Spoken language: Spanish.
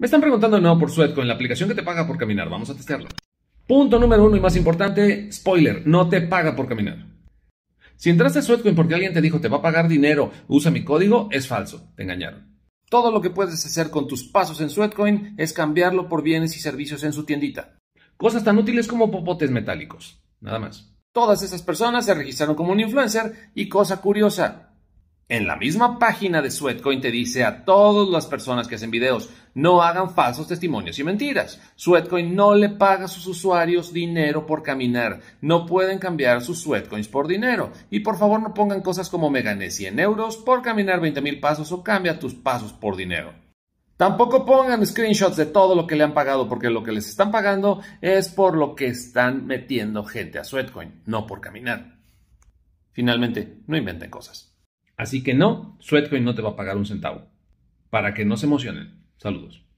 Me están preguntando de nuevo por Sweatcoin, la aplicación que te paga por caminar. Vamos a testearlo. Punto número uno y más importante, spoiler, no te paga por caminar. Si entraste a Sweatcoin porque alguien te dijo te va a pagar dinero, usa mi código, es falso, te engañaron. Todo lo que puedes hacer con tus pasos en Sweatcoin es cambiarlo por bienes y servicios en su tiendita. Cosas tan útiles como popotes metálicos, nada más. Todas esas personas se registraron como un influencer y cosa curiosa, en la misma página de Sweatcoin te dice a todas las personas que hacen videos, no hagan falsos testimonios y mentiras. Sweatcoin no le paga a sus usuarios dinero por caminar. No pueden cambiar sus Sweatcoins por dinero. Y por favor no pongan cosas como me gané 100 euros por caminar 20 mil pasos o cambia tus pasos por dinero. Tampoco pongan screenshots de todo lo que le han pagado porque lo que les están pagando es por lo que están metiendo gente a Sweatcoin, no por caminar. Finalmente, no inventen cosas. Así que no, Sweatcoin no te va a pagar un centavo. Para que no se emocionen. Saludos.